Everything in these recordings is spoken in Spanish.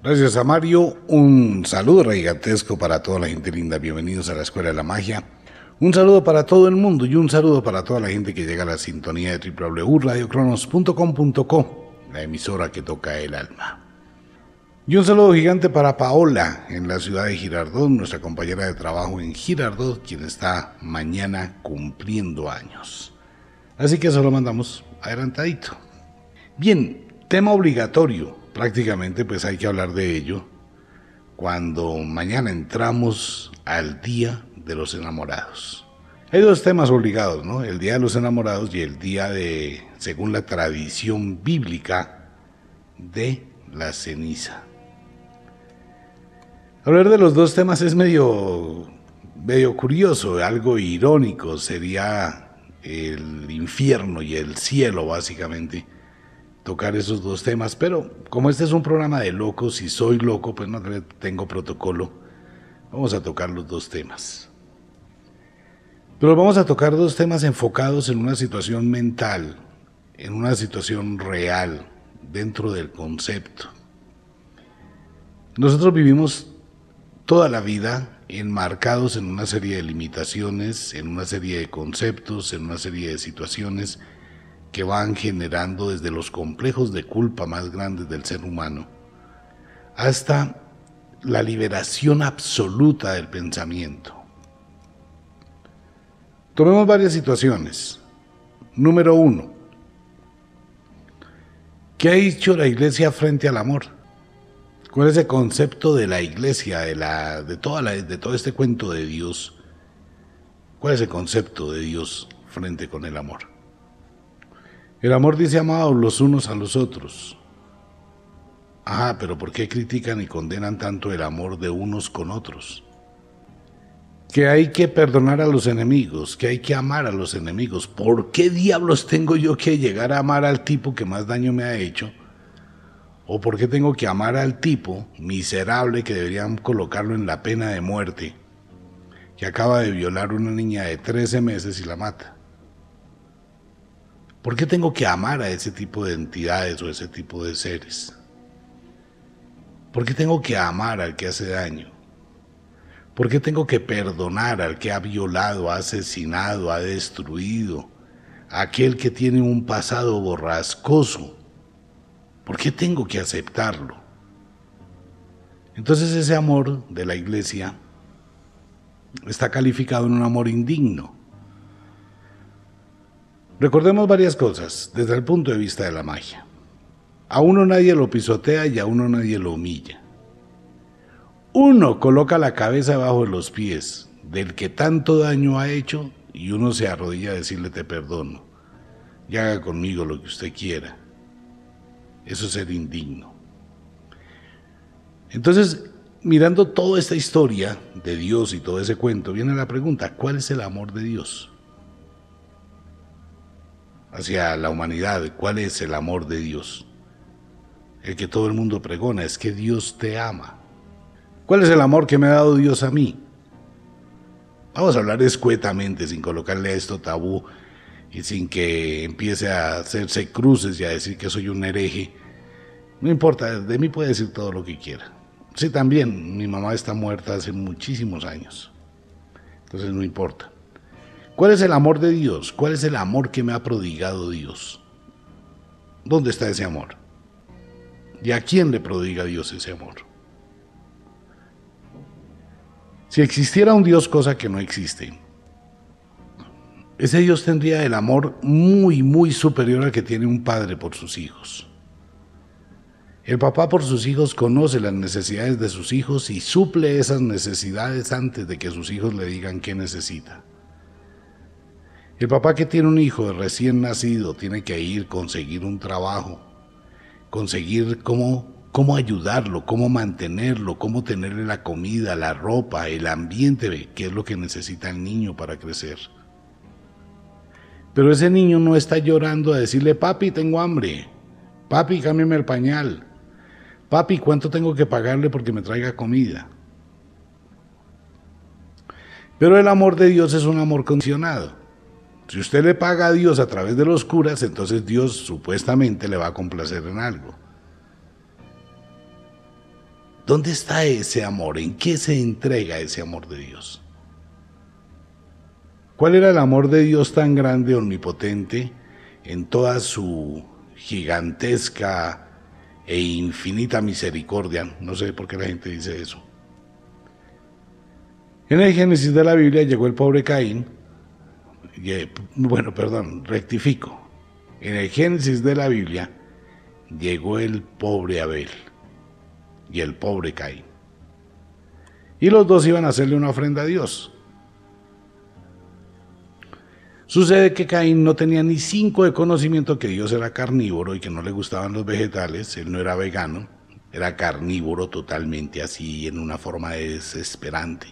Gracias a Mario, un saludo gigantesco para toda la gente linda, bienvenidos a la Escuela de la Magia. Un saludo para todo el mundo y un saludo para toda la gente que llega a la sintonía de www.radiocronos.com.co, la emisora que toca el alma. Y un saludo gigante para Paola en la ciudad de Girardot, nuestra compañera de trabajo en Girardot, quien está mañana cumpliendo años. Así que eso lo mandamos adelantadito. Bien, tema obligatorio prácticamente pues hay que hablar de ello cuando mañana entramos al Día de los Enamorados. Hay dos temas obligados, ¿no? El Día de los Enamorados y el Día de, según la tradición bíblica, de la ceniza. Hablar de los dos temas es medio, medio curioso, algo irónico, sería el infierno y el cielo básicamente tocar esos dos temas, pero como este es un programa de locos y soy loco, pues no tengo protocolo, vamos a tocar los dos temas. Pero vamos a tocar dos temas enfocados en una situación mental, en una situación real, dentro del concepto. Nosotros vivimos toda la vida enmarcados en una serie de limitaciones, en una serie de conceptos, en una serie de situaciones, que van generando desde los complejos de culpa más grandes del ser humano hasta la liberación absoluta del pensamiento. Tomemos varias situaciones. Número uno, ¿qué ha dicho la iglesia frente al amor? ¿Cuál es el concepto de la iglesia, de, la, de, toda de todo este cuento de Dios? ¿Cuál es el concepto de Dios frente con el amor? El amor dice amados los unos a los otros. Ah, pero ¿por qué critican y condenan tanto el amor de unos con otros? Que hay que perdonar a los enemigos, que hay que amar a los enemigos. ¿Por qué diablos tengo yo que llegar a amar al tipo que más daño me ha hecho? ¿O por qué tengo que amar al tipo miserable que deberían colocarlo en la pena de muerte, que acaba de violar una niña de 13 meses y la mata? ¿Por qué tengo que amar a ese tipo de entidades o ese tipo de seres? ¿Por qué tengo que amar al que hace daño? ¿Por qué tengo que perdonar al que ha violado, ha asesinado, ha destruido? Aquel que tiene un pasado borrascoso. ¿Por qué tengo que aceptarlo? Entonces ese amor de la iglesia está calificado en un amor indigno. Recordemos varias cosas desde el punto de vista de la magia. A uno nadie lo pisotea y a uno nadie lo humilla. Uno coloca la cabeza bajo los pies del que tanto daño ha hecho y uno se arrodilla a decirle te perdono y haga conmigo lo que usted quiera. Eso es ser indigno. Entonces, mirando toda esta historia de Dios y todo ese cuento, viene la pregunta, ¿cuál es el amor de Dios? hacia la humanidad, cuál es el amor de Dios. El que todo el mundo pregona es que Dios te ama. ¿Cuál es el amor que me ha dado Dios a mí? Vamos a hablar escuetamente, sin colocarle a esto tabú y sin que empiece a hacerse cruces y a decir que soy un hereje. No importa, de mí puede decir todo lo que quiera. Sí, también, mi mamá está muerta hace muchísimos años. Entonces no importa. ¿Cuál es el amor de Dios? ¿Cuál es el amor que me ha prodigado Dios? ¿Dónde está ese amor? ¿Y a quién le prodiga Dios ese amor? Si existiera un Dios, cosa que no existe, ese Dios tendría el amor muy, muy superior al que tiene un padre por sus hijos. El papá por sus hijos conoce las necesidades de sus hijos y suple esas necesidades antes de que sus hijos le digan qué necesita. El papá que tiene un hijo recién nacido tiene que ir, conseguir un trabajo, conseguir cómo, cómo ayudarlo, cómo mantenerlo, cómo tenerle la comida, la ropa, el ambiente, que es lo que necesita el niño para crecer. Pero ese niño no está llorando a decirle, papi, tengo hambre, papi, cámbiame el pañal, papi, ¿cuánto tengo que pagarle porque me traiga comida? Pero el amor de Dios es un amor condicionado. Si usted le paga a Dios a través de los curas, entonces Dios supuestamente le va a complacer en algo. ¿Dónde está ese amor? ¿En qué se entrega ese amor de Dios? ¿Cuál era el amor de Dios tan grande, omnipotente, en toda su gigantesca e infinita misericordia? No sé por qué la gente dice eso. En el Génesis de la Biblia llegó el pobre Caín bueno, perdón, rectifico. En el Génesis de la Biblia llegó el pobre Abel y el pobre Caín. Y los dos iban a hacerle una ofrenda a Dios. Sucede que Caín no tenía ni cinco de conocimiento que Dios era carnívoro y que no le gustaban los vegetales, él no era vegano, era carnívoro totalmente así en una forma desesperante.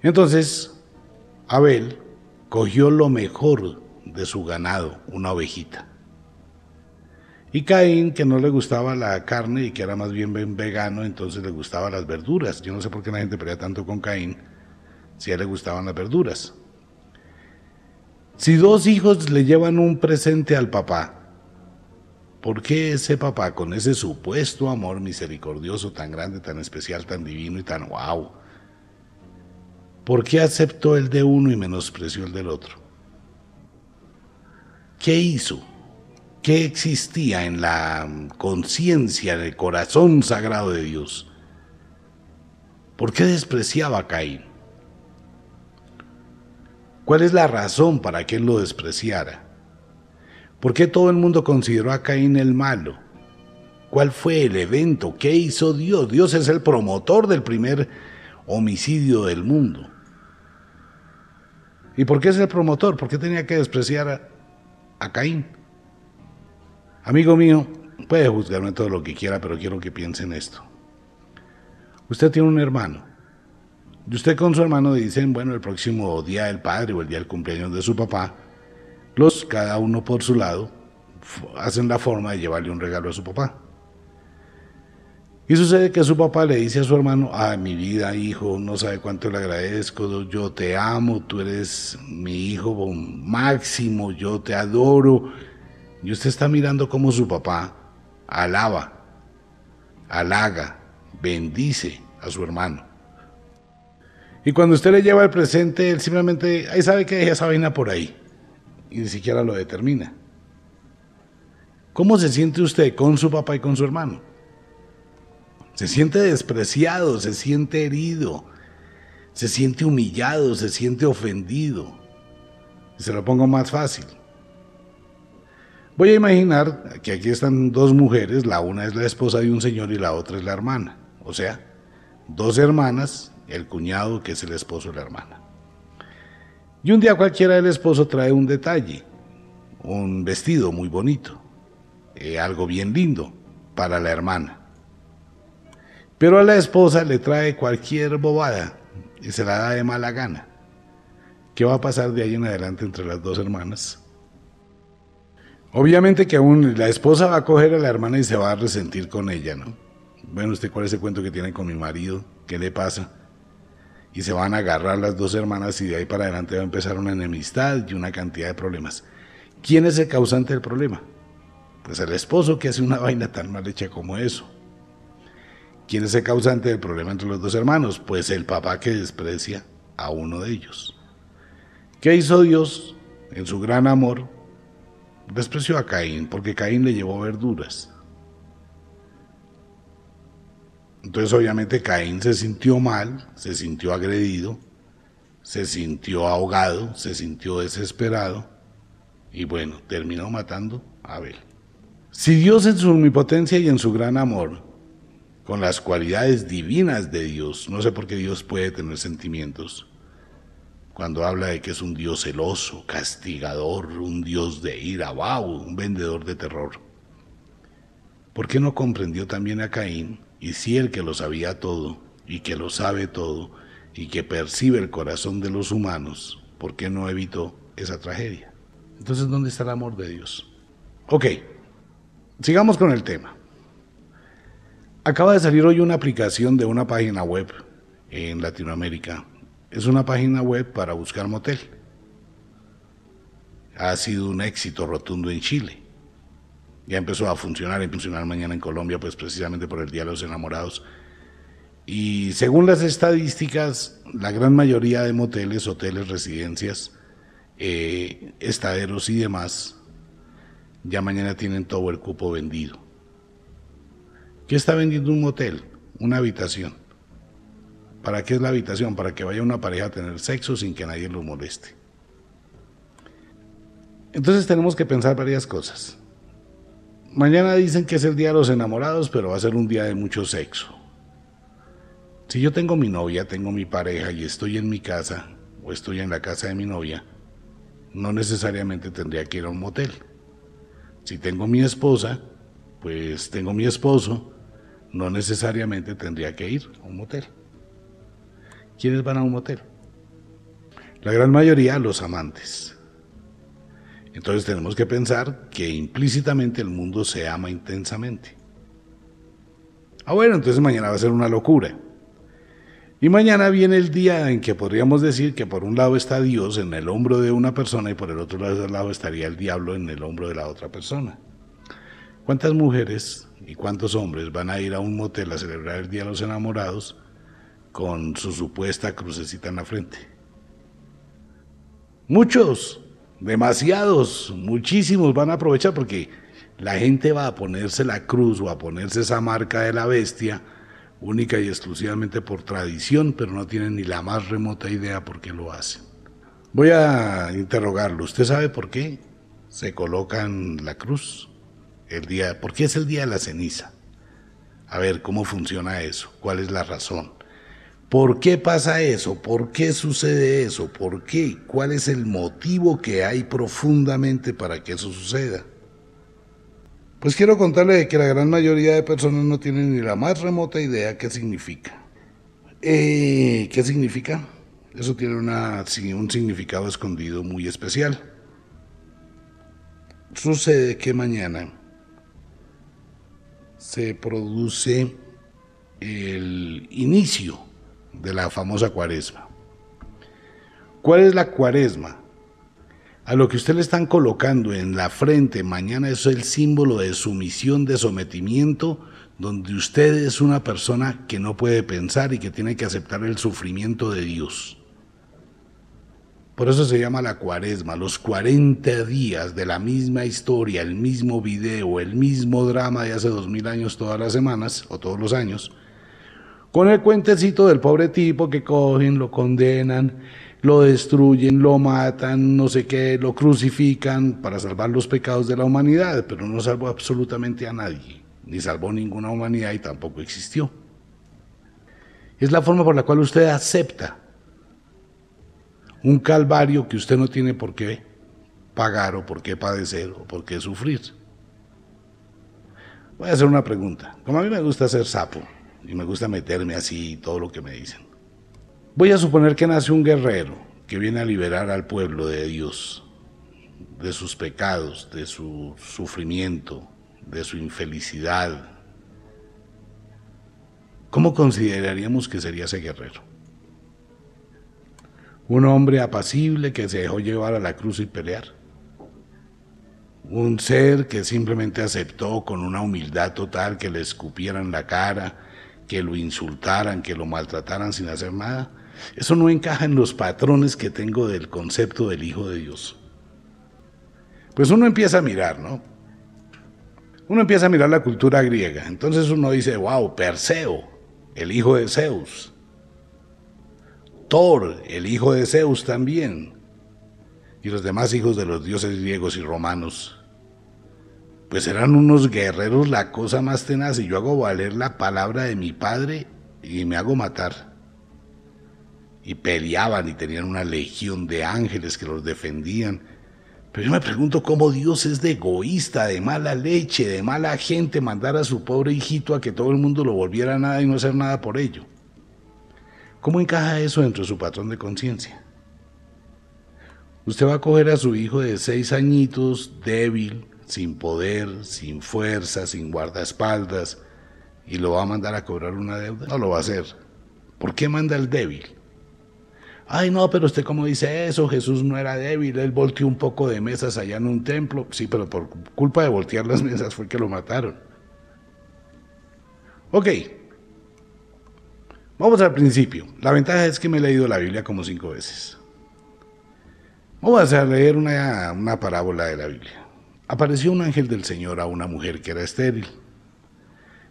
Entonces, Abel cogió lo mejor de su ganado, una ovejita. Y Caín, que no le gustaba la carne y que era más bien vegano, entonces le gustaban las verduras. Yo no sé por qué la gente pelea tanto con Caín, si a él le gustaban las verduras. Si dos hijos le llevan un presente al papá, ¿por qué ese papá con ese supuesto amor misericordioso tan grande, tan especial, tan divino y tan wow? ¿Por qué aceptó el de uno y menospreció el del otro? ¿Qué hizo? ¿Qué existía en la conciencia, del corazón sagrado de Dios? ¿Por qué despreciaba a Caín? ¿Cuál es la razón para que él lo despreciara? ¿Por qué todo el mundo consideró a Caín el malo? ¿Cuál fue el evento? ¿Qué hizo Dios? Dios es el promotor del primer homicidio del mundo. ¿Y por qué es el promotor? ¿Por qué tenía que despreciar a, Caín? Amigo mío, puede juzgarme todo lo que quiera, pero quiero que piensen esto. Usted tiene un hermano. Y usted con su hermano dicen, bueno, el próximo día del padre o el día del cumpleaños de su papá, los cada uno por su lado hacen la forma de llevarle un regalo a su papá. Y sucede que su papá le dice a su hermano, ay mi vida, hijo, no sabe cuánto le agradezco, yo te amo, tú eres mi hijo máximo, yo te adoro. Y usted está mirando cómo su papá alaba, halaga, bendice a su hermano. Y cuando usted le lleva el presente, él simplemente, ahí sabe que deja esa vaina por ahí. Y ni siquiera lo determina. ¿Cómo se siente usted con su papá y con su hermano? Se siente despreciado, se siente herido, se siente humillado, se siente ofendido. se lo pongo más fácil. Voy a imaginar que aquí están dos mujeres, la una es la esposa de un señor y la otra es la hermana. O sea, dos hermanas, el cuñado que es el esposo de la hermana. Y un día cualquiera el esposo trae un detalle, un vestido muy bonito, eh, algo bien lindo para la hermana. Pero a la esposa le trae cualquier bobada y se la da de mala gana. ¿Qué va a pasar de ahí en adelante entre las dos hermanas? Obviamente que aún la esposa va a coger a la hermana y se va a resentir con ella, ¿no? Bueno, usted cuál es el cuento que tiene con mi marido, ¿qué le pasa? Y se van a agarrar las dos hermanas y de ahí para adelante va a empezar una enemistad y una cantidad de problemas. ¿Quién es el causante del problema? Pues el esposo que hace una vaina tan mal hecha como eso. ¿Quién es el causante del problema entre los dos hermanos? Pues el papá que desprecia a uno de ellos. ¿Qué hizo Dios en su gran amor? Despreció a Caín porque Caín le llevó verduras. Entonces obviamente Caín se sintió mal, se sintió agredido, se sintió ahogado, se sintió desesperado y bueno, terminó matando a Abel. Si Dios en su omnipotencia y en su gran amor con las cualidades divinas de Dios. No sé por qué Dios puede tener sentimientos. Cuando habla de que es un Dios celoso, castigador, un Dios de ira, wow, un vendedor de terror. ¿Por qué no comprendió también a Caín? Y si el que lo sabía todo, y que lo sabe todo, y que percibe el corazón de los humanos, ¿por qué no evitó esa tragedia? Entonces, ¿dónde está el amor de Dios? Ok, sigamos con el tema. Acaba de salir hoy una aplicación de una página web en Latinoamérica. Es una página web para buscar motel. Ha sido un éxito rotundo en Chile. Ya empezó a funcionar, y funcionar mañana en Colombia, pues precisamente por el Día de los Enamorados. Y según las estadísticas, la gran mayoría de moteles, hoteles, residencias, eh, estaderos y demás, ya mañana tienen todo el cupo vendido. ¿Qué está vendiendo un motel? Una habitación. ¿Para qué es la habitación? Para que vaya una pareja a tener sexo sin que nadie lo moleste. Entonces tenemos que pensar varias cosas. Mañana dicen que es el día de los enamorados, pero va a ser un día de mucho sexo. Si yo tengo mi novia, tengo mi pareja y estoy en mi casa o estoy en la casa de mi novia, no necesariamente tendría que ir a un motel. Si tengo mi esposa, pues tengo mi esposo no necesariamente tendría que ir a un motel. ¿Quiénes van a un motel? La gran mayoría los amantes. Entonces tenemos que pensar que implícitamente el mundo se ama intensamente. Ah, bueno, entonces mañana va a ser una locura. Y mañana viene el día en que podríamos decir que por un lado está Dios en el hombro de una persona y por el otro lado estaría el diablo en el hombro de la otra persona. ¿Cuántas mujeres ¿Y cuántos hombres van a ir a un motel a celebrar el Día de los Enamorados con su supuesta crucecita en la frente? Muchos, demasiados, muchísimos van a aprovechar porque la gente va a ponerse la cruz o a ponerse esa marca de la bestia única y exclusivamente por tradición, pero no tienen ni la más remota idea por qué lo hacen. Voy a interrogarlo. ¿Usted sabe por qué se colocan la cruz? el día, ¿por qué es el día de la ceniza? A ver, ¿cómo funciona eso? ¿Cuál es la razón? ¿Por qué pasa eso? ¿Por qué sucede eso? ¿Por qué? ¿Cuál es el motivo que hay profundamente para que eso suceda? Pues quiero contarle que la gran mayoría de personas no tienen ni la más remota idea qué significa. Eh, ¿Qué significa? Eso tiene un significado escondido muy especial. Sucede que mañana se produce el inicio de la famosa cuaresma. ¿Cuál es la cuaresma? A lo que usted le están colocando en la frente mañana es el símbolo de sumisión, de sometimiento, donde usted es una persona que no puede pensar y que tiene que aceptar el sufrimiento de Dios. Por eso se llama la cuaresma, los 40 días de la misma historia, el mismo video, el mismo drama de hace dos mil años todas las semanas o todos los años, con el cuentecito del pobre tipo que cogen, lo condenan, lo destruyen, lo matan, no sé qué, lo crucifican para salvar los pecados de la humanidad, pero no salvó absolutamente a nadie, ni salvó ninguna humanidad y tampoco existió. Es la forma por la cual usted acepta un calvario que usted no tiene por qué pagar o por qué padecer o por qué sufrir. Voy a hacer una pregunta. Como a mí me gusta ser sapo y me gusta meterme así y todo lo que me dicen. Voy a suponer que nace un guerrero que viene a liberar al pueblo de Dios, de sus pecados, de su sufrimiento, de su infelicidad. ¿Cómo consideraríamos que sería ese guerrero? Un hombre apacible que se dejó llevar a la cruz y pelear. Un ser que simplemente aceptó con una humildad total que le escupieran la cara, que lo insultaran, que lo maltrataran sin hacer nada. Eso no encaja en los patrones que tengo del concepto del Hijo de Dios. Pues uno empieza a mirar, ¿no? Uno empieza a mirar la cultura griega. Entonces uno dice, wow, Perseo, el hijo de Zeus el hijo de Zeus también, y los demás hijos de los dioses griegos y romanos. Pues eran unos guerreros la cosa más tenaz y yo hago valer la palabra de mi padre y me hago matar. Y peleaban y tenían una legión de ángeles que los defendían. Pero yo me pregunto cómo Dios es de egoísta, de mala leche, de mala gente mandar a su pobre hijito a que todo el mundo lo volviera a nada y no hacer nada por ello. ¿Cómo encaja eso dentro de su patrón de conciencia? Usted va a coger a su hijo de seis añitos, débil, sin poder, sin fuerza, sin guardaespaldas, y lo va a mandar a cobrar una deuda. No lo va a hacer. ¿Por qué manda el débil? Ay, no, pero usted cómo dice eso, Jesús no era débil, él volteó un poco de mesas allá en un templo. Sí, pero por culpa de voltear las mesas fue que lo mataron. Ok, Vamos al principio. La ventaja es que me he leído la Biblia como cinco veces. Vamos a leer una, una parábola de la Biblia. Apareció un ángel del Señor a una mujer que era estéril.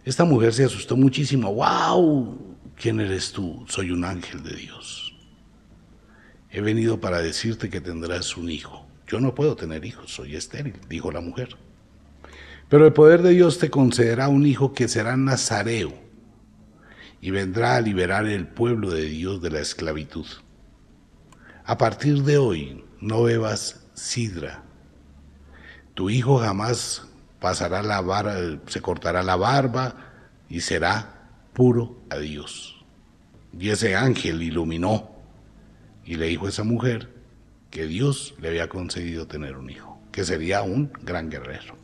Esta mujer se asustó muchísimo. ¡Wow! ¿Quién eres tú? Soy un ángel de Dios. He venido para decirte que tendrás un hijo. Yo no puedo tener hijos, soy estéril, dijo la mujer. Pero el poder de Dios te concederá un hijo que será nazareo y vendrá a liberar el pueblo de Dios de la esclavitud. A partir de hoy no bebas sidra. Tu hijo jamás pasará la vara, se cortará la barba y será puro a Dios. Y ese ángel iluminó y le dijo a esa mujer que Dios le había concedido tener un hijo, que sería un gran guerrero.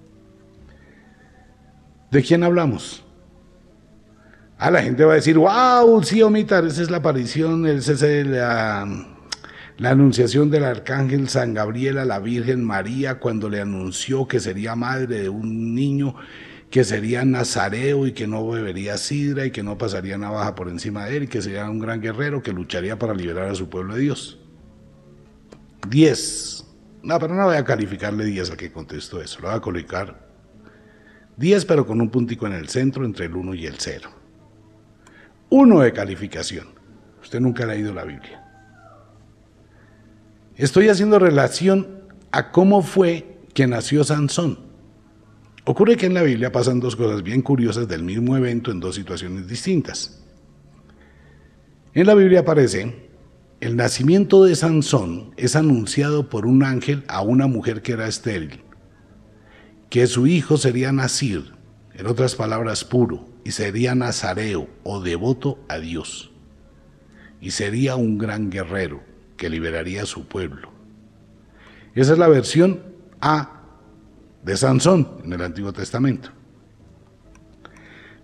¿De quién hablamos? Ah, la gente va a decir, wow, sí, Omitar, esa es la aparición, esa es la, anunciación del arcángel San Gabriel a la Virgen María cuando le anunció que sería madre de un niño que sería nazareo y que no bebería sidra y que no pasaría navaja por encima de él y que sería un gran guerrero que lucharía para liberar a su pueblo de Dios. Diez. No, pero no voy a calificarle diez a que contestó eso, lo voy a colocar 10 pero con un puntico en el centro entre el uno y el cero uno de calificación. Usted nunca ha leído la Biblia. Estoy haciendo relación a cómo fue que nació Sansón. Ocurre que en la Biblia pasan dos cosas bien curiosas del mismo evento en dos situaciones distintas. En la Biblia aparece, el nacimiento de Sansón es anunciado por un ángel a una mujer que era estéril, que su hijo sería Nacir en otras palabras, puro y sería nazareo o devoto a Dios. Y sería un gran guerrero que liberaría a su pueblo. Esa es la versión A de Sansón en el Antiguo Testamento.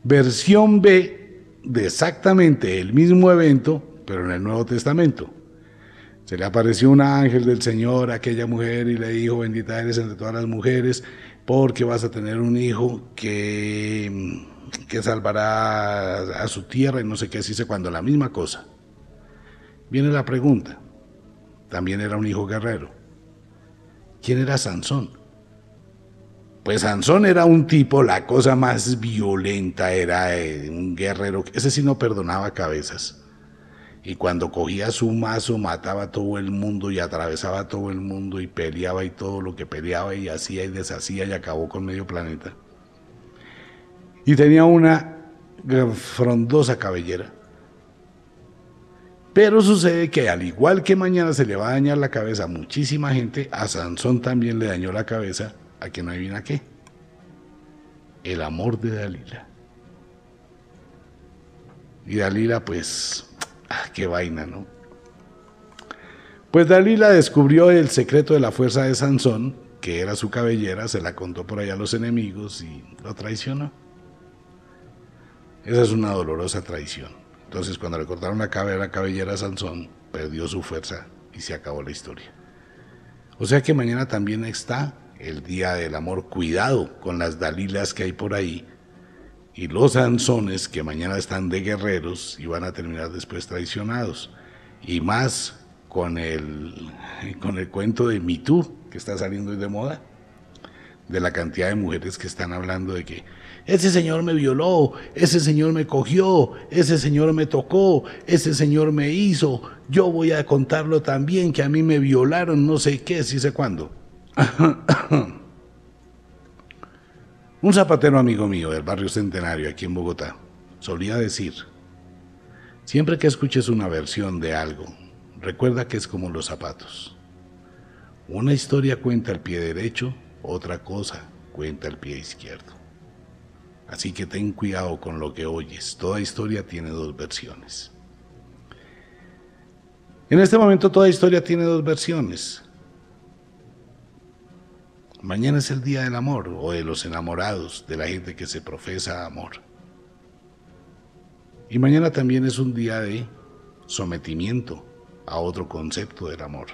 Versión B de exactamente el mismo evento, pero en el Nuevo Testamento. Se le apareció un ángel del Señor a aquella mujer y le dijo, bendita eres entre todas las mujeres, porque vas a tener un hijo que mm, que salvará a su tierra y no sé qué, se cuando la misma cosa. Viene la pregunta, también era un hijo guerrero. ¿Quién era Sansón? Pues Sansón era un tipo, la cosa más violenta era eh, un guerrero, ese sí no perdonaba cabezas. Y cuando cogía su mazo mataba a todo el mundo y atravesaba a todo el mundo y peleaba y todo lo que peleaba y hacía y deshacía y acabó con medio planeta y tenía una frondosa cabellera. Pero sucede que al igual que mañana se le va a dañar la cabeza a muchísima gente, a Sansón también le dañó la cabeza a quien no adivina qué. El amor de Dalila. Y Dalila pues, ah, qué vaina, ¿no? Pues Dalila descubrió el secreto de la fuerza de Sansón, que era su cabellera, se la contó por allá a los enemigos y lo traicionó. Esa es una dolorosa traición. Entonces, cuando le cortaron la cabellera, cabellera a Sansón, perdió su fuerza y se acabó la historia. O sea que mañana también está el Día del Amor. Cuidado con las Dalilas que hay por ahí y los Sansones que mañana están de guerreros y van a terminar después traicionados. Y más con el, con el cuento de Me que está saliendo hoy de moda, de la cantidad de mujeres que están hablando de que ese Señor me violó, ese Señor me cogió, ese Señor me tocó, ese Señor me hizo, yo voy a contarlo también, que a mí me violaron no sé qué, si sé cuándo. Un zapatero amigo mío del barrio Centenario aquí en Bogotá solía decir, siempre que escuches una versión de algo, recuerda que es como los zapatos. Una historia cuenta el pie derecho, otra cosa cuenta el pie izquierdo. Así que ten cuidado con lo que oyes. Toda historia tiene dos versiones. En este momento toda historia tiene dos versiones. Mañana es el día del amor o de los enamorados, de la gente que se profesa amor. Y mañana también es un día de sometimiento a otro concepto del amor.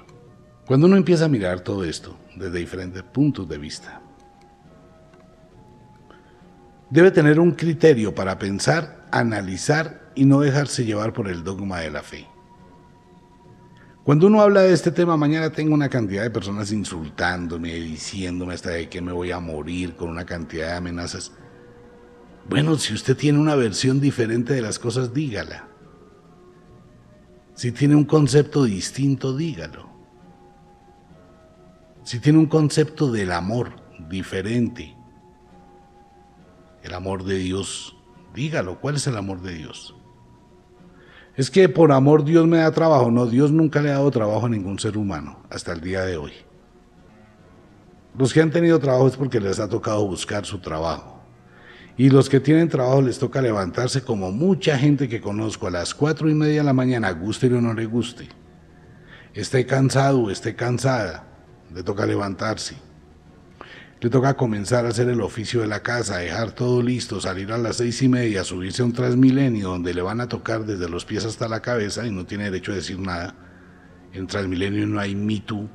Cuando uno empieza a mirar todo esto desde diferentes puntos de vista, debe tener un criterio para pensar, analizar y no dejarse llevar por el dogma de la fe. Cuando uno habla de este tema, mañana tengo una cantidad de personas insultándome, diciéndome hasta de que me voy a morir con una cantidad de amenazas. Bueno, si usted tiene una versión diferente de las cosas, dígala. Si tiene un concepto distinto, dígalo. Si tiene un concepto del amor diferente, el amor de Dios. Dígalo, ¿cuál es el amor de Dios? Es que por amor Dios me da trabajo. No, Dios nunca le ha dado trabajo a ningún ser humano hasta el día de hoy. Los que han tenido trabajo es porque les ha tocado buscar su trabajo. Y los que tienen trabajo les toca levantarse como mucha gente que conozco a las cuatro y media de la mañana, guste o no le guste. Esté cansado, o esté cansada, le toca levantarse le toca comenzar a hacer el oficio de la casa, dejar todo listo, salir a las seis y media, subirse a un Transmilenio donde le van a tocar desde los pies hasta la cabeza y no tiene derecho a decir nada. En Transmilenio no hay Me Too,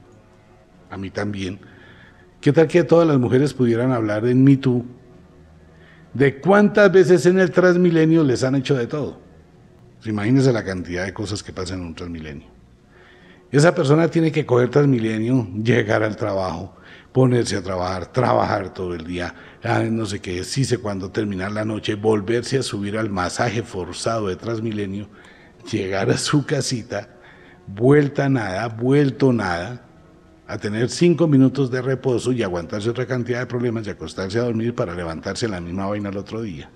a mí también. ¿Qué tal que todas las mujeres pudieran hablar en Me Too? ¿De cuántas veces en el Transmilenio les han hecho de todo? Pues imagínense la cantidad de cosas que pasan en un Transmilenio. Esa persona tiene que coger Transmilenio, llegar al trabajo, ponerse a trabajar, trabajar todo el día, no sé qué, sí sé cuándo terminar la noche, volverse a subir al masaje forzado de Transmilenio, llegar a su casita, vuelta nada, vuelto nada, a tener cinco minutos de reposo y aguantarse otra cantidad de problemas y acostarse a dormir para levantarse la misma vaina al otro día.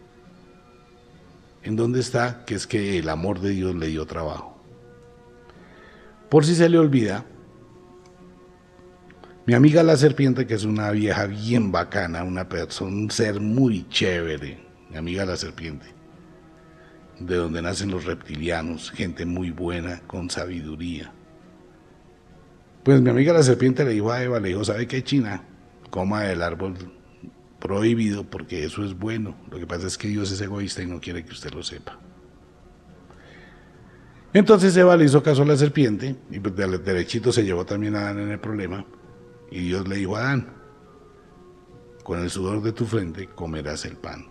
¿En dónde está? Que es que el amor de Dios le dio trabajo. Por si se le olvida, mi amiga la serpiente, que es una vieja bien bacana, una persona, un ser muy chévere. Mi amiga la serpiente. De donde nacen los reptilianos, gente muy buena, con sabiduría. Pues mi amiga la serpiente le dijo a Eva, le dijo, ¿sabe qué China? Coma el árbol prohibido porque eso es bueno. Lo que pasa es que Dios es egoísta y no quiere que usted lo sepa. Entonces Eva le hizo caso a la serpiente y pues, derechito se llevó también a Adán en el problema. Y Dios le dijo a Adán, con el sudor de tu frente comerás el pan.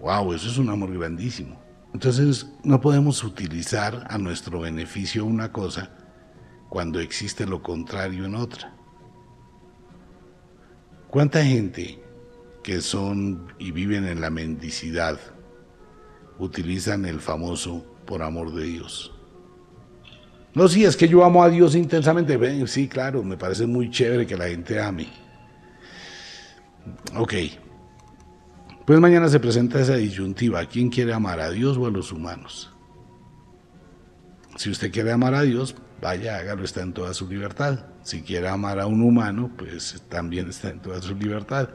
¡Wow! Eso es un amor grandísimo. Entonces no podemos utilizar a nuestro beneficio una cosa cuando existe lo contrario en otra. ¿Cuánta gente que son y viven en la mendicidad utilizan el famoso por amor de Dios? No, sí, es que yo amo a Dios intensamente. sí, claro, me parece muy chévere que la gente ame. Ok. Pues mañana se presenta esa disyuntiva. ¿Quién quiere amar a Dios o a los humanos? Si usted quiere amar a Dios, vaya, hágalo, está en toda su libertad. Si quiere amar a un humano, pues también está en toda su libertad.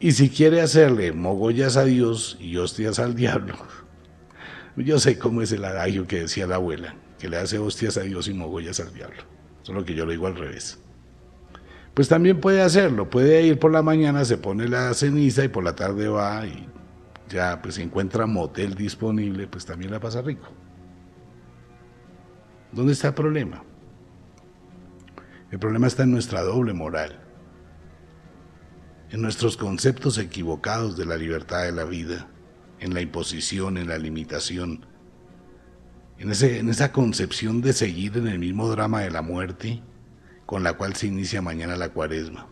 Y si quiere hacerle mogollas a Dios y hostias al diablo, yo sé cómo es el adagio que decía la abuela que le hace hostias a Dios y mogollas al diablo. Eso es lo que yo le digo al revés. Pues también puede hacerlo, puede ir por la mañana, se pone la ceniza y por la tarde va y ya pues encuentra motel disponible, pues también la pasa rico. ¿Dónde está el problema? El problema está en nuestra doble moral, en nuestros conceptos equivocados de la libertad de la vida, en la imposición, en la limitación, en, esa concepción de seguir en el mismo drama de la muerte con la cual se inicia mañana la cuaresma.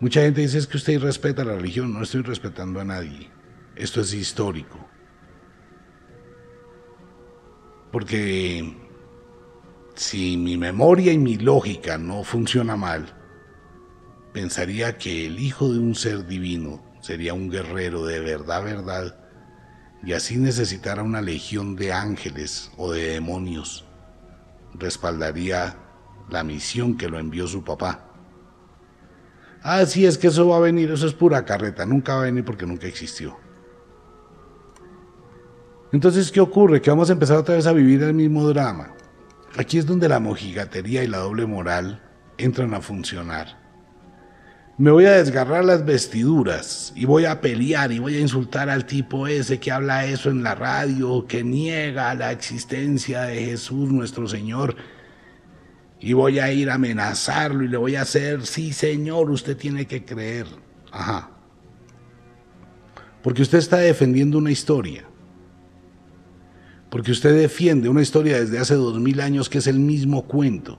Mucha gente dice es que usted respeta la religión, no estoy respetando a nadie. Esto es histórico. Porque si mi memoria y mi lógica no funciona mal, pensaría que el hijo de un ser divino sería un guerrero de verdad, verdad, y así necesitará una legión de ángeles o de demonios, respaldaría la misión que lo envió su papá. Así es que eso va a venir, eso es pura carreta, nunca va a venir porque nunca existió. Entonces, ¿qué ocurre? Que vamos a empezar otra vez a vivir el mismo drama. Aquí es donde la mojigatería y la doble moral entran a funcionar. Me voy a desgarrar las vestiduras y voy a pelear y voy a insultar al tipo ese que habla eso en la radio, que niega la existencia de Jesús nuestro Señor. Y voy a ir a amenazarlo y le voy a hacer, sí Señor, usted tiene que creer. Ajá. Porque usted está defendiendo una historia. Porque usted defiende una historia desde hace dos mil años que es el mismo cuento.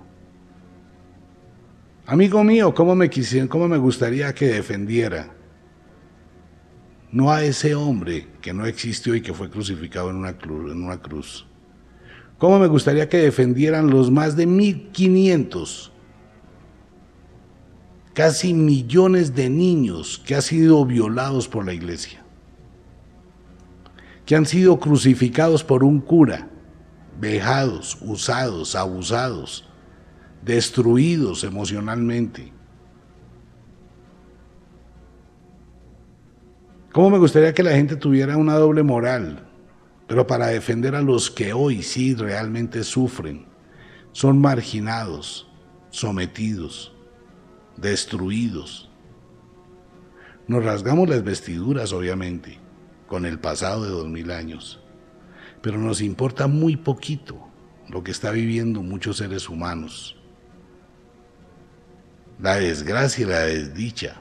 Amigo mío, ¿cómo me cómo me gustaría que defendiera? No a ese hombre que no existió y que fue crucificado en una, cruz, en una cruz. ¿Cómo me gustaría que defendieran los más de 1500, casi millones de niños que han sido violados por la iglesia? Que han sido crucificados por un cura, vejados, usados, abusados destruidos emocionalmente. ¿Cómo me gustaría que la gente tuviera una doble moral? Pero para defender a los que hoy sí realmente sufren, son marginados, sometidos, destruidos. Nos rasgamos las vestiduras, obviamente, con el pasado de dos mil años, pero nos importa muy poquito lo que está viviendo muchos seres humanos la desgracia y la desdicha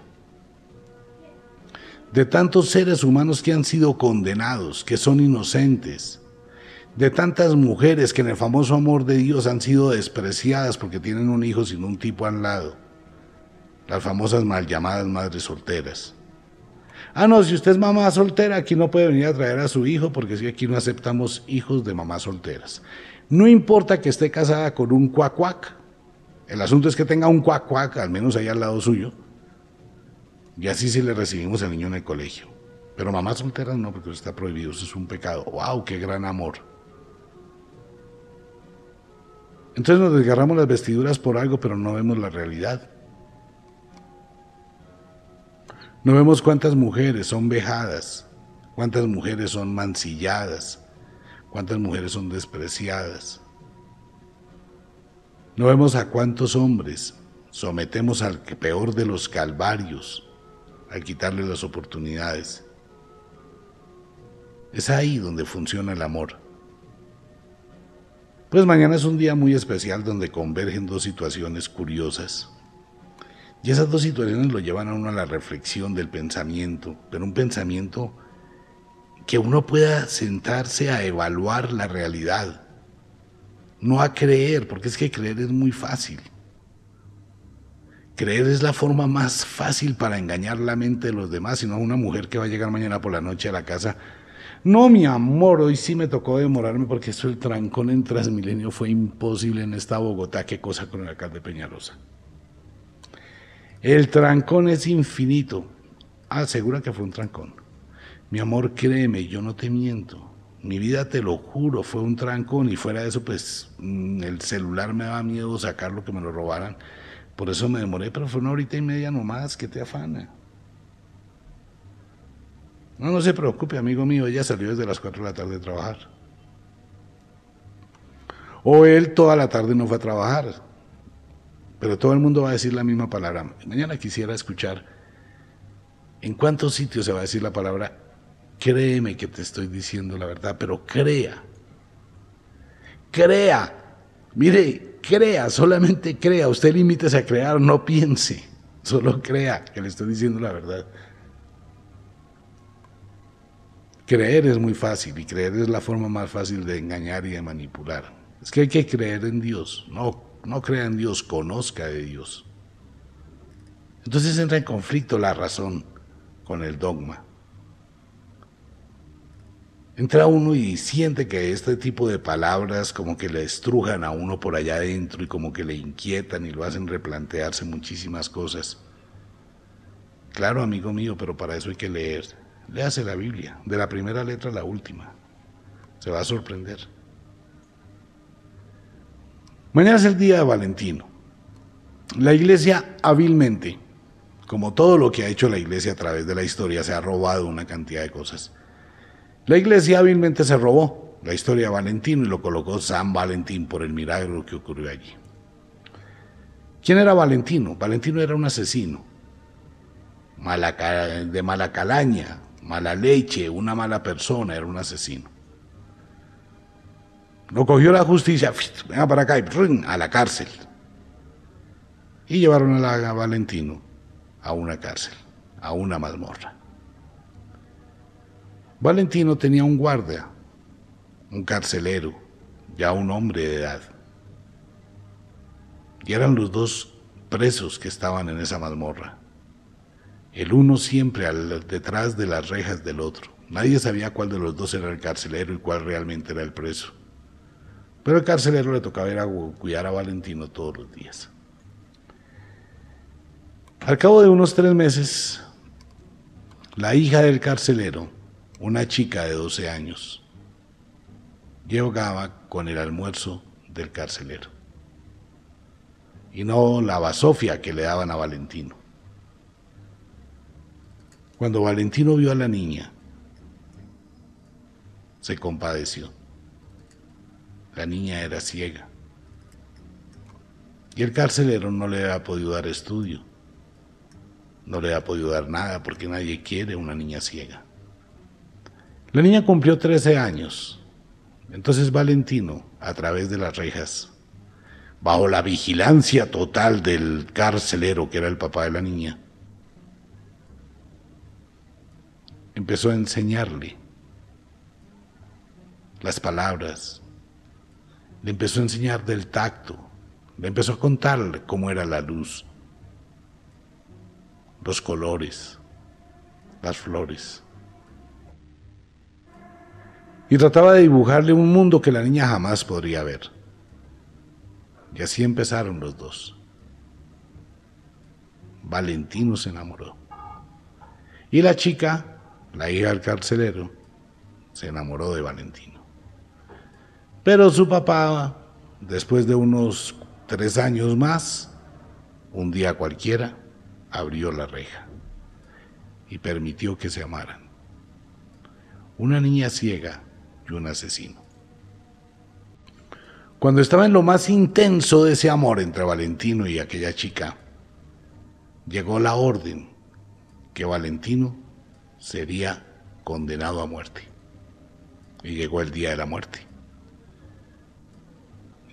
de tantos seres humanos que han sido condenados, que son inocentes, de tantas mujeres que en el famoso amor de Dios han sido despreciadas porque tienen un hijo sin un tipo al lado, las famosas mal llamadas madres solteras. Ah, no, si usted es mamá soltera, aquí no puede venir a traer a su hijo porque si aquí no aceptamos hijos de mamás solteras. No importa que esté casada con un cuacuac, el asunto es que tenga un cuac cuac, al menos ahí al lado suyo. Y así sí le recibimos al niño en el colegio. Pero mamá solteras no, porque está prohibido, eso es un pecado. ¡Wow! ¡Qué gran amor! Entonces nos desgarramos las vestiduras por algo, pero no vemos la realidad. No vemos cuántas mujeres son vejadas, cuántas mujeres son mancilladas, cuántas mujeres son despreciadas. No vemos a cuántos hombres sometemos al peor de los calvarios, al quitarle las oportunidades. Es ahí donde funciona el amor. Pues mañana es un día muy especial donde convergen dos situaciones curiosas. Y esas dos situaciones lo llevan a uno a la reflexión del pensamiento, pero un pensamiento que uno pueda sentarse a evaluar la realidad no a creer, porque es que creer es muy fácil. Creer es la forma más fácil para engañar la mente de los demás, sino a una mujer que va a llegar mañana por la noche a la casa. No, mi amor, hoy sí me tocó demorarme porque esto el trancón en Transmilenio fue imposible en esta Bogotá. Qué cosa con el alcalde Peñarosa. El trancón es infinito. Asegura ah, que fue un trancón. Mi amor, créeme, yo no te miento mi vida te lo juro, fue un trancón y fuera de eso, pues mm, el celular me daba miedo sacarlo, que me lo robaran. Por eso me demoré, pero fue una horita y media nomás, que te afana. No, no se preocupe, amigo mío, ella salió desde las 4 de la tarde a trabajar. O él toda la tarde no fue a trabajar. Pero todo el mundo va a decir la misma palabra. Mañana quisiera escuchar en cuántos sitios se va a decir la palabra Créeme que te estoy diciendo la verdad, pero crea. Crea. Mire, crea, solamente crea. Usted limítese a crear, no piense. Solo crea que le estoy diciendo la verdad. Creer es muy fácil y creer es la forma más fácil de engañar y de manipular. Es que hay que creer en Dios. No, no crea en Dios, conozca de Dios. Entonces entra en conflicto la razón con el dogma entra uno y siente que este tipo de palabras como que le estrujan a uno por allá adentro y como que le inquietan y lo hacen replantearse muchísimas cosas. Claro, amigo mío, pero para eso hay que leer. Léase la Biblia, de la primera letra a la última. Se va a sorprender. Mañana es el día de Valentino. La iglesia hábilmente, como todo lo que ha hecho la iglesia a través de la historia, se ha robado una cantidad de cosas. La iglesia hábilmente se robó la historia de Valentino y lo colocó San Valentín por el milagro que ocurrió allí. ¿Quién era Valentino? Valentino era un asesino, de mala calaña, mala leche, una mala persona, era un asesino. Lo cogió la justicia, venga para acá, y a la cárcel. Y llevaron a Valentino a una cárcel, a una mazmorra. Valentino tenía un guardia, un carcelero, ya un hombre de edad. Y eran los dos presos que estaban en esa mazmorra. El uno siempre al, detrás de las rejas del otro. Nadie sabía cuál de los dos era el carcelero y cuál realmente era el preso. Pero el carcelero le tocaba a cuidar a Valentino todos los días. Al cabo de unos tres meses, la hija del carcelero una chica de 12 años llegaba con el almuerzo del carcelero y no la basofia que le daban a Valentino. Cuando Valentino vio a la niña, se compadeció. La niña era ciega y el carcelero no le ha podido dar estudio, no le ha podido dar nada porque nadie quiere una niña ciega. La niña cumplió 13 años. Entonces Valentino, a través de las rejas, bajo la vigilancia total del carcelero que era el papá de la niña, empezó a enseñarle las palabras, le empezó a enseñar del tacto, le empezó a contar cómo era la luz, los colores, las flores y trataba de dibujarle un mundo que la niña jamás podría ver. Y así empezaron los dos. Valentino se enamoró. Y la chica, la hija del carcelero, se enamoró de Valentino. Pero su papá, después de unos tres años más, un día cualquiera, abrió la reja y permitió que se amaran. Una niña ciega y un asesino. Cuando estaba en lo más intenso de ese amor entre Valentino y aquella chica, llegó la orden que Valentino sería condenado a muerte. Y llegó el día de la muerte.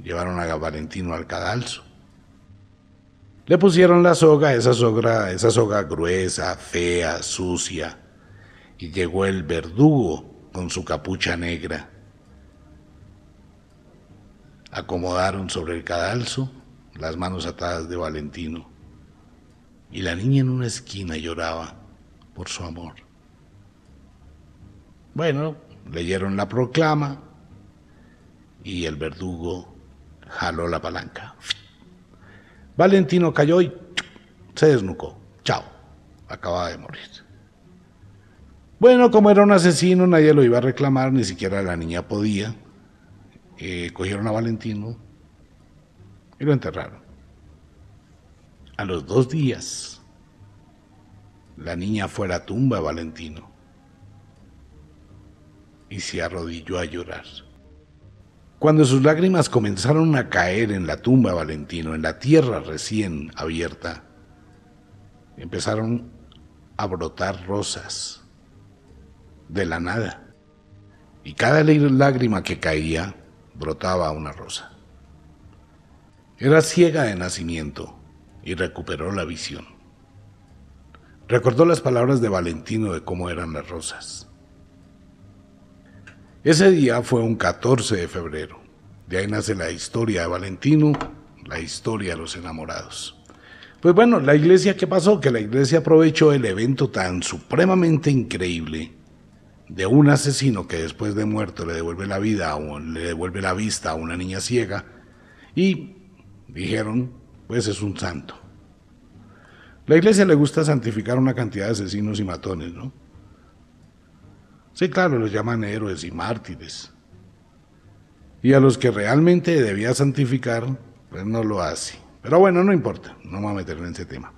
Llevaron a Valentino al cadalso. Le pusieron la soga, esa soga, esa soga gruesa, fea, sucia. Y llegó el verdugo con su capucha negra. Acomodaron sobre el cadalso las manos atadas de Valentino y la niña en una esquina lloraba por su amor. Bueno, leyeron la proclama y el verdugo jaló la palanca. Valentino cayó y se desnucó. Chao, acababa de morir. Bueno, como era un asesino, nadie lo iba a reclamar, ni siquiera la niña podía. Eh, cogieron a Valentino y lo enterraron. A los dos días, la niña fue a la tumba de Valentino y se arrodilló a llorar. Cuando sus lágrimas comenzaron a caer en la tumba de Valentino, en la tierra recién abierta, empezaron a brotar rosas de la nada. Y cada lágrima que caía brotaba una rosa. Era ciega de nacimiento y recuperó la visión. Recordó las palabras de Valentino de cómo eran las rosas. Ese día fue un 14 de febrero. De ahí nace la historia de Valentino, la historia de los enamorados. Pues bueno, la iglesia, ¿qué pasó? Que la iglesia aprovechó el evento tan supremamente increíble de un asesino que después de muerto le devuelve la vida o le devuelve la vista a una niña ciega y dijeron, pues es un santo. La iglesia le gusta santificar una cantidad de asesinos y matones, ¿no? Sí, claro, los llaman héroes y mártires. Y a los que realmente debía santificar, pues no lo hace. Pero bueno, no importa, no me a meter en ese tema.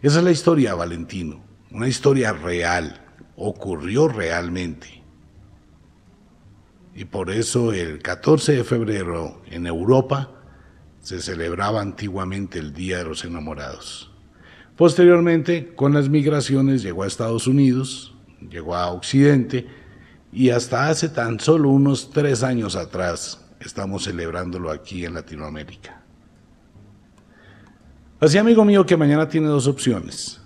Esa es la historia, Valentino, una historia real ocurrió realmente. Y por eso el 14 de febrero en Europa se celebraba antiguamente el Día de los Enamorados. Posteriormente, con las migraciones, llegó a Estados Unidos, llegó a Occidente y hasta hace tan solo unos tres años atrás estamos celebrándolo aquí en Latinoamérica. Así, amigo mío, que mañana tiene dos opciones.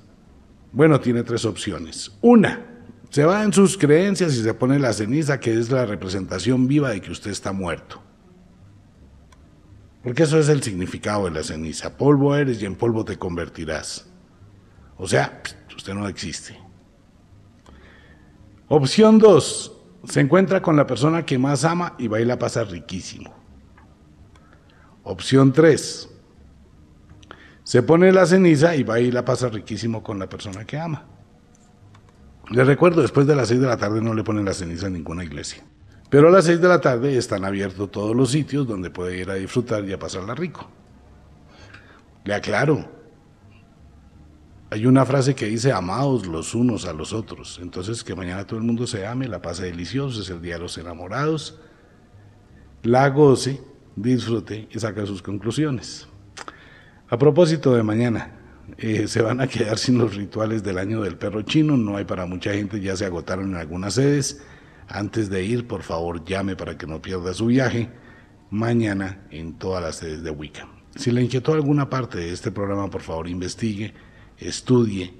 Bueno, tiene tres opciones. Una, se va en sus creencias y se pone la ceniza, que es la representación viva de que usted está muerto. Porque eso es el significado de la ceniza. Polvo eres y en polvo te convertirás. O sea, usted no existe. Opción 2. Se encuentra con la persona que más ama y va la pasa riquísimo. Opción 3. Se pone la ceniza y va la pasa riquísimo con la persona que ama. Les recuerdo, después de las 6 de la tarde no le ponen la ceniza en ninguna iglesia. Pero a las 6 de la tarde están abiertos todos los sitios donde puede ir a disfrutar y a pasarla rico. Le aclaro. Hay una frase que dice, amados los unos a los otros. Entonces, que mañana todo el mundo se ame, la pase delicioso, es el día de los enamorados. La goce, disfrute y saca sus conclusiones. A propósito de mañana, eh, se van a quedar sin los rituales del año del perro chino, no hay para mucha gente, ya se agotaron en algunas sedes. Antes de ir, por favor, llame para que no pierda su viaje mañana en todas las sedes de Wicca. Si le inquietó alguna parte de este programa, por favor, investigue, estudie,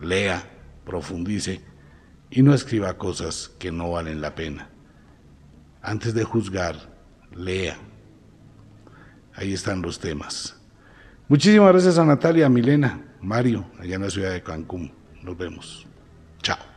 lea, profundice y no escriba cosas que no valen la pena. Antes de juzgar, lea. Ahí están los temas. Muchísimas gracias a Natalia, Milena, Mario, allá en la ciudad de Cancún. Nos vemos. Chao.